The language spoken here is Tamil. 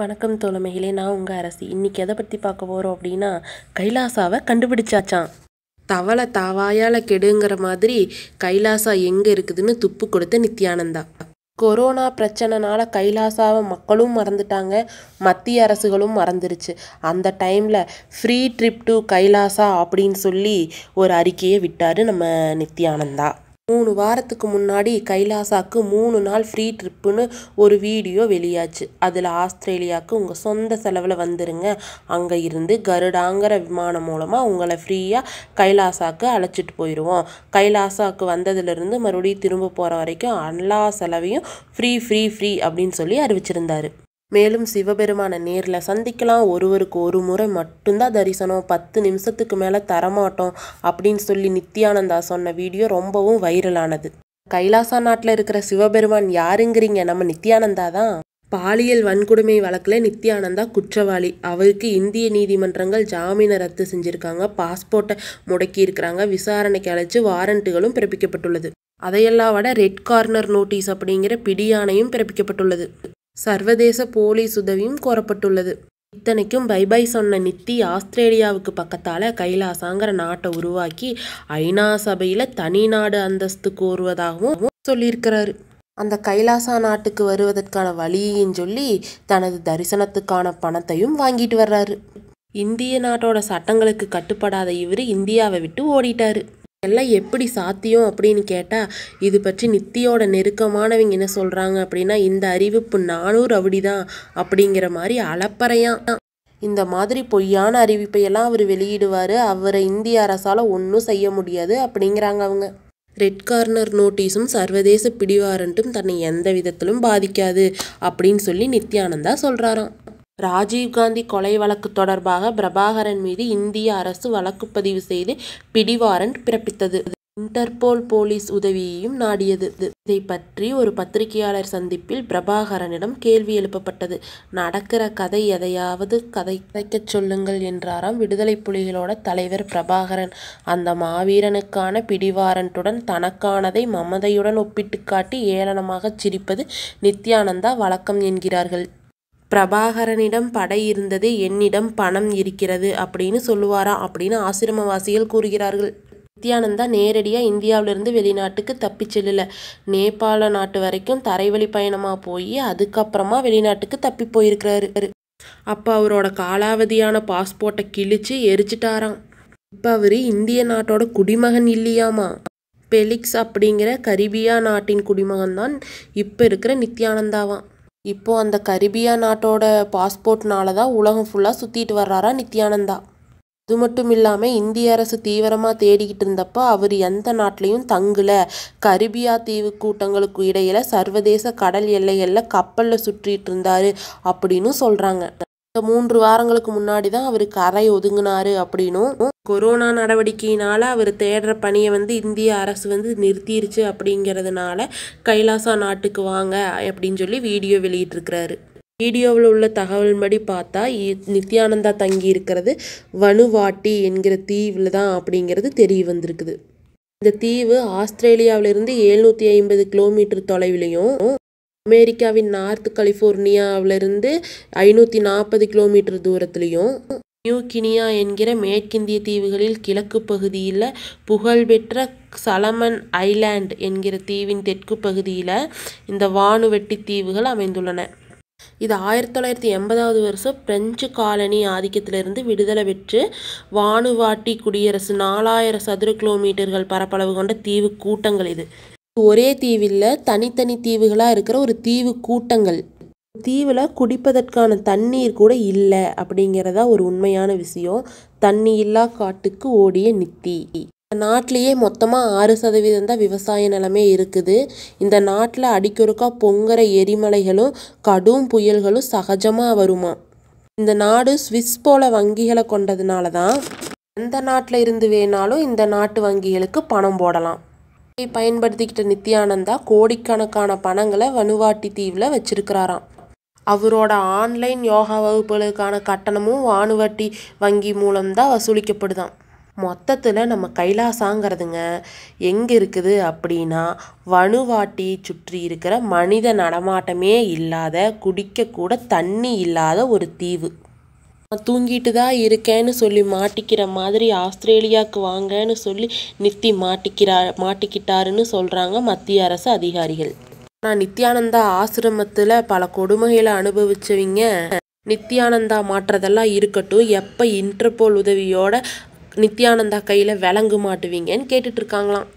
வணக்கம் தோழமைகளே நான் உங்கள் அரசி இன்றைக்கி எதை பற்றி பார்க்க போகிறோம் அப்படின்னா கைலாசாவை கண்டுபிடிச்சாச்சான் தவளை தாவாயால் கெடுங்கிற மாதிரி கைலாசா எங்கே இருக்குதுன்னு துப்பு கொடுத்த நித்யானந்தா கொரோனா பிரச்சனைனால கைலாசாவை மக்களும் மறந்துட்டாங்க மத்திய அரசுகளும் மறந்துருச்சு அந்த டைமில் ஃப்ரீ ட்ரிப் டு கைலாசா அப்படின்னு சொல்லி ஒரு அறிக்கையை விட்டார் நம்ம நித்யானந்தா மூணு வாரத்துக்கு முன்னாடி கைலாசாக்கு மூணு நாள் ஃப்ரீ ட்ரிப்புன்னு ஒரு வீடியோ வெளியாச்சு அதில் ஆஸ்திரேலியாவுக்கு உங்கள் சொந்த செலவில் வந்துருங்க அங்கே இருந்து கருடாங்கிற விமானம் மூலமாக உங்களை ஃப்ரீயாக கைலாசாக்கு அழைச்சிட்டு போயிடுவோம் கைலாசாக்கு வந்ததுலேருந்து மறுபடியும் திரும்ப போகிற வரைக்கும் எல்லா செலவையும் ஃப்ரீ ஃப்ரீ ஃப்ரீ அப்படின்னு சொல்லி அறிவிச்சிருந்தார் மேலும் சிவபெருமானை நேரில் சந்திக்கலாம் ஒருவருக்கு ஒரு முறை மட்டும்தான் தரிசனம் பத்து நிமிஷத்துக்கு மேலே தரமாட்டோம் அப்படின்னு சொல்லி நித்யானந்தா சொன்ன வீடியோ ரொம்பவும் வைரலானது கைலாசா நாட்டில் இருக்கிற சிவபெருமான் யாருங்கிறீங்க நம்ம நித்யானந்தா தான் பாலியல் வன்கொடுமை வழக்கில் நித்யானந்தா குற்றவாளி அவருக்கு இந்திய நீதிமன்றங்கள் ஜாமீனை ரத்து செஞ்சுருக்காங்க பாஸ்போர்ட்டை முடக்கியிருக்கிறாங்க விசாரணைக்கு அழைச்சி வாரண்ட்டுகளும் பிறப்பிக்கப்பட்டுள்ளது அதையெல்லாம் விட ரெட் கார்னர் நோட்டீஸ் அப்படிங்கிற பிடியாணையும் பிறப்பிக்கப்பட்டுள்ளது சர்வதேச போலீஸ் உதவியும் கோரப்பட்டுள்ளது இத்தனைக்கும் பைபை சொன்ன நித்தி ஆஸ்திரேலியாவுக்கு பக்கத்தால் கைலாசாங்கிற நாட்டை உருவாக்கி ஐநா சபையில் தனி நாடு அந்தஸ்து கோருவதாகவும் சொல்லியிருக்கிறாரு அந்த கைலாசா நாட்டுக்கு வருவதற்கான வழியின் சொல்லி தனது தரிசனத்துக்கான பணத்தையும் வாங்கிட்டு வர்றாரு இந்திய நாட்டோட சட்டங்களுக்கு கட்டுப்படாத இவர் இந்தியாவை விட்டு ஓடிட்டாரு எல்லாம் எப்படி சாத்தியம் அப்படின்னு கேட்டால் இது பற்றி நித்தியோட நெருக்கமானவங்க என்ன சொல்கிறாங்க அப்படின்னா இந்த அறிவிப்பு நானூறு அப்படிதான் அப்படிங்கிற மாதிரி அளப்பறையான் இந்த மாதிரி பொய்யான அறிவிப்பையெல்லாம் அவர் வெளியிடுவார் அவரை இந்திய அரசால் ஒன்றும் செய்ய முடியாது அப்படிங்கிறாங்க அவங்க ரெட் கார்னர் நோட்டீஸும் சர்வதேச பிடிவாரண்ட்டும் தன்னை எந்த விதத்திலும் பாதிக்காது அப்படின்னு சொல்லி நித்யானந்தா சொல்கிறாராம் ராஜீவ்காந்தி கொலை வழக்கு தொடர்பாக பிரபாகரன் மீது இந்திய அரசு வழக்குப்பதிவு செய்து பிடிவாரண்ட் பிறப்பித்தது இன்டர்போல் போலீஸ் உதவியையும் நாடியது இதை பற்றி ஒரு பத்திரிகையாளர் சந்திப்பில் பிரபாகரனிடம் கேள்வி எழுப்பப்பட்டது நடக்கிற கதை எதையாவது கதை கதைக்க சொல்லுங்கள் என்றாராம் விடுதலை புலிகளோட தலைவர் பிரபாகரன் அந்த மாவீரனுக்கான பிடிவாரண்ட்டுடன் தனக்கானதை மமதையுடன் ஒப்பிட்டு காட்டி ஏளனமாக சிரிப்பது நித்யானந்தா வழக்கம் என்கிறார்கள் பிரபாகரனிடம் படை இருந்தது என்னிடம் பணம் இருக்கிறது அப்படின்னு சொல்லுவாராம் அப்படின்னு ஆசிரமவாசிகள் கூறுகிறார்கள் நித்யானந்தா நேரடியாக இந்தியாவிலிருந்து வெளிநாட்டுக்கு தப்பி செல்லலை நேபாள நாட்டு வரைக்கும் தரைவழி பயணமாக போய் அதுக்கப்புறமா வெளிநாட்டுக்கு தப்பி போயிருக்கிறாரு அப்போ அவரோட காலாவதியான பாஸ்போர்ட்டை கிழிச்சு எரிச்சிட்டாராம் இப்போ அவர் இந்திய நாட்டோட குடிமகன் இல்லையாமா பெலிக்ஸ் அப்படிங்கிற கரிபியா நாட்டின் குடிமகன் தான் இப்போ இருக்கிற நித்யானந்தாவான் இப்போது அந்த கரிபியா நாட்டோட பாஸ்போர்ட்னால தான் உலகம் ஃபுல்லாக சுற்றிட்டு வர்றாரா நித்யானந்தா அது மட்டும் இல்லாமல் இந்திய அரசு தீவிரமாக தேடிக்கிட்டு இருந்தப்போ அவர் எந்த நாட்டிலையும் தங்கலை கரிபியா தீவு கூட்டங்களுக்கு இடையில் சர்வதேச கடல் எல்லைகளில் கப்பலில் சுற்றிட்டு இருந்தார் அப்படின்னு சொல்கிறாங்க இந்த மூன்று வாரங்களுக்கு முன்னாடி தான் அவர் கரை ஒதுங்கினாரு அப்படின்னும் கொரோனா நடவடிக்கையினால் அவர் தேடுற பணியை வந்து இந்திய அரசு வந்து நிறுத்திருச்சு அப்படிங்கிறதுனால கைலாசா நாட்டுக்கு வாங்க அப்படின்னு சொல்லி வீடியோ வெளியிட்டிருக்கிறாரு வீடியோவில் உள்ள தகவல்படி பார்த்தா நித்யானந்தா தங்கி இருக்கிறது வனுவாட்டி என்கிற தீவில் தான் அப்படிங்கிறது தெரிய வந்திருக்குது இந்த தீவு ஆஸ்திரேலியாவிலிருந்து எழுநூற்றி ஐம்பது கிலோமீட்டர் தொலைவிலையும் அமெரிக்காவின் நார்த் கலிஃபோர்னியாவிலிருந்து ஐநூற்றி நாற்பது கிலோமீட்டர் தூரத்துலையும் நியூ கினியா என்கிற மேற்கிந்திய தீவுகளில் கிழக்கு பகுதியில் புகழ்பெற்ற சலமன் ஐலாண்ட் என்கிற தீவின் தெற்கு பகுதியில் இந்த வானுவெட்டி தீவுகள் அமைந்துள்ளன இது ஆயிரத்தி தொள்ளாயிரத்தி எண்பதாவது வருஷம் பிரெஞ்சு காலனி ஆதிக்கத்திலிருந்து விடுதலை பெற்று வானுவாட்டி குடியரசு நாலாயிரம் சதுர கிலோமீட்டர்கள் பரப்பளவு கொண்ட தீவு கூட்டங்கள் இது ஒரே தீவில் தனித்தனி தீவுகளாக இருக்கிற ஒரு தீவு கூட்டங்கள் தீவில் குடிப்பதற்கான தண்ணீர் கூட இல்லை அப்படிங்கிறதா ஒரு உண்மையான விஷயம் தண்ணி இல்லா காட்டுக்கு ஓடிய நித்தி நாட்டிலேயே மொத்தமாக ஆறு சதவீதம் தான் விவசாய நிலமே இருக்குது இந்த நாட்டில் அடிக்கொருக்கா பொங்குற எரிமலைகளும் கடும் புயல்களும் சகஜமாக வருமா இந்த நாடு சுவிஸ் போல வங்கிகளை கொண்டதுனால தான் எந்த நாட்டில் இருந்து வேணாலும் இந்த நாட்டு வங்கிகளுக்கு பணம் போடலாம் பயன்படுத்திக்கிட்ட நித்யானந்தா கோடிக்கணக்கான பணங்களை வனுவாட்டி தீவில் வச்சிருக்கிறாராம் அவரோட ஆன்லைன் யோகா வகுப்புகளுக்கான கட்டணமும் வானுவட்டி வங்கி மூலம்தான் வசூலிக்கப்படுதான் மொத்தத்தில் நம்ம கைலாசாங்கிறதுங்க எங்கே இருக்குது அப்படின்னா வனுவாட்டி சுற்றி இருக்கிற மனித நடமாட்டமே இல்லாத குடிக்கக்கூட தண்ணி இல்லாத ஒரு தீவு நான் தூங்கிட்டு தான் இருக்கேன்னு சொல்லி மாட்டிக்கிற மாதிரி ஆஸ்திரேலியாவுக்கு வாங்கன்னு சொல்லி நித்தி மாட்டிக்கிறா மாட்டிக்கிட்டாருன்னு சொல்கிறாங்க மத்திய அரசு அதிகாரிகள் ஆனால் நித்யானந்தா ஆசிரமத்தில் பல கொடுமைகளை அனுபவிச்சவங்க நித்யானந்தா மாற்றதெல்லாம் இருக்கட்டும் எப்போ இன்டர்போல் உதவியோட நித்யானந்தா கையில் விளங்க மாட்டுவீங்கன்னு கேட்டுட்ருக்காங்களாம்